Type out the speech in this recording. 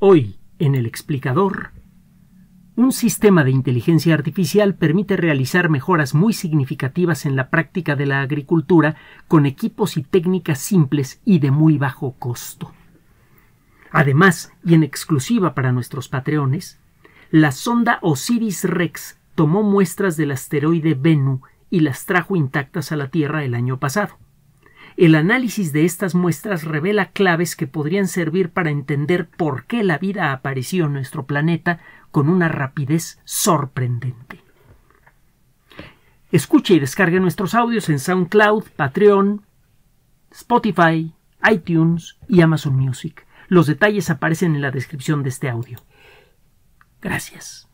Hoy, en el explicador, un sistema de inteligencia artificial permite realizar mejoras muy significativas en la práctica de la agricultura con equipos y técnicas simples y de muy bajo costo. Además, y en exclusiva para nuestros patreones, la sonda Osiris Rex tomó muestras del asteroide Venu y las trajo intactas a la Tierra el año pasado. El análisis de estas muestras revela claves que podrían servir para entender por qué la vida apareció en nuestro planeta con una rapidez sorprendente. Escuche y descargue nuestros audios en SoundCloud, Patreon, Spotify, iTunes y Amazon Music. Los detalles aparecen en la descripción de este audio. Gracias.